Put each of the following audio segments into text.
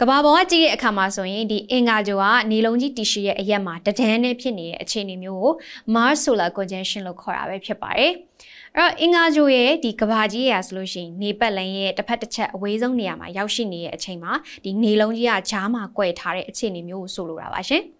ကဘာပေါ်ကကြည့်တဲ့အခါမှာဆိုရင်ဒီအင်္ဂါကြိုကနေလုံးကြီးတီရှူရဲ့အရက်မှာတဒန်းနဲ့ဖြစ်နေတဲ့အခြေအနေမျိုးကို Mars Solar Conjunction လို့ခေါ်တာပဲဖြစ်ပါတယ်။အဲ့တော့အင်္ဂါကြိုရဲ့ဒီကဘာကြီးရာဆိုလို့ရှိရင်နေပတ်လန်ရဲ့တစ်ဖက်တစ်ချက်အဝေးဆုံးနေရာမှာရောက်ရှိနေတဲ့အချိန်မှာဒီနေလုံးကြီးကဂျားမှာကွဲထားတဲ့အခြေအနေမျိုးကိုဆိုလိုတာပါရှင်။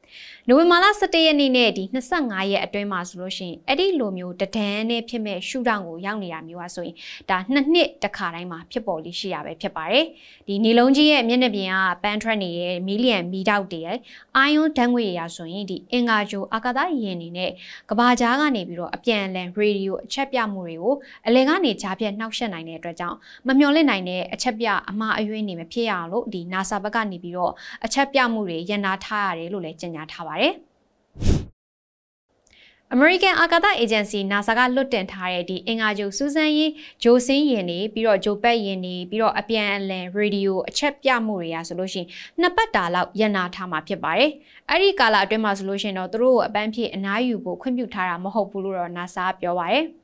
နိုဝင်ဘာလ17ရက်နေ့နဲ့ဒီ25ရက်အတွင်းမှာဆိုလို့ရှိရင်အဲ့ဒီလိုမျိုးတဒန်းနဲ့ဖြစ်မဲ့ရှူထောင့်ကိုရောက်နေတာမျိုးပါဆိုရင်ဒါနှစ်နှစ်တစ်ခါတိုင်းမှာဖြစ်ပေါ်လေးရှိရပဲဖြစ်ပါတယ်။ဒီနေလုံးကြီးရဲ့မျက်နှာပြင်ကပန်းထွက်နေတဲ့မီလီယံမီတောက်တည်းရဲ့အာယွန်းဓာတ်ငွေရာဆိုရင်ဒီအင်္ဂါဂျိုအာကာသယင်နေနဲ့ကဘာကြားကနေပြီးတော့အပြန်အလှန်ရေဒီယိုအချက်ပြမှုတွေကိုအလဲကနေကြားပြတ်နှောက်ယှက်နိုင်တဲ့အတွက်ကြောင့်မမျှော်လင့်နိုင်တဲ့အချက်ပြအမှားအယွင်းတွေမဖြစ်ရအောင်လို့ဒီ NASA ဘက်ကနေပြီးတော့အချက်ပြမှုတွေရန်နာထားရတယ်လို့လည်းကြေညာညာထားပါတယ်။ American အာကာသ Agency NASA ကလွတ်တင်ထားတဲ့ဒီအင်္ဂါဂျိုစူးစမ်းရေးဂျိုစင်းယင်နေပြီးတော့ဂျိုပက်ယင်နေပြီးတော့အပြန်အလှန်ရေဒီယိုအချက်ပြမှုတွေရာဆိုလို့ရှိရင်နှစ်ပတ်တာလောက်ရန်နာထားမှာဖြစ်ပါတယ်။အဲ့ဒီကာလအတွင်းမှာဆိုလို့ရှိရင်တော့သူတို့ကိုအပန်းဖြေအနားယူဖို့ခွင့်ပြုထားတာမဟုတ်ဘူးလို့တော့ NASA ကပြောပါတယ်။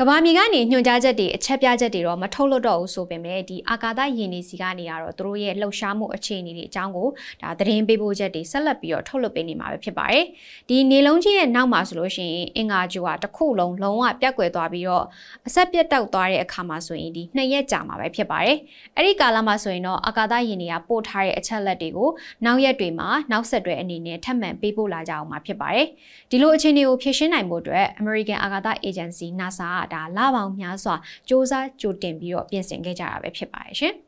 ကဘာမြေကနေညွှန်ကြားချက်တွေအချက်ပြချက်တွေတော့မထုတ်လွှတ်တော့ဘူးဆိုပေမဲ့ဒီအာကာသယင်နေစီကနေကတော့သူတို့ရဲ့လှုပ်ရှားမှုအခြေအနေတွေအကြောင်းကိုဒါသတင်းပေးပို့ချက်တွေဆက်လက်ပြီးတော့ထုတ်လွှတ်ပေးနေမှာပဲဖြစ်ပါတယ်။ဒီနေလုံးကြီးရဲ့နောက်မှာဆိုလို့ရှိရင်အင်္ဂါဂျူဟာတစ်ခုလုံးလုံးဝပြက်ကွယ်သွားပြီးတော့အဆက်ပြတ်တောက်သွားတဲ့အခါမှာဆိုရင်ဒီနှစ်ရက်ကြာမှာပဲဖြစ်ပါတယ်။အဲ့ဒီကာလမှာဆိုရင်တော့အာကာသယင်တွေကပို့ထားတဲ့အချက်လက်တွေကိုနောက်ရက်တွေမှာနောက်ဆက်တွဲအနေနဲ့ထပ်မံပေးပို့လာကြအောင်မှာဖြစ်ပါတယ်။ဒီလိုအခြေအနေကိုဖြေရှင်းနိုင်ဖို့အတွက် American အာကာသ Agency NASA ကဒါလပေါင်းများစွာစ조사ကြိုတင်ပြီးတော့ပြင်ဆင်ခဲ့ကြတာပဲဖြစ်ပါတယ်ရှင်။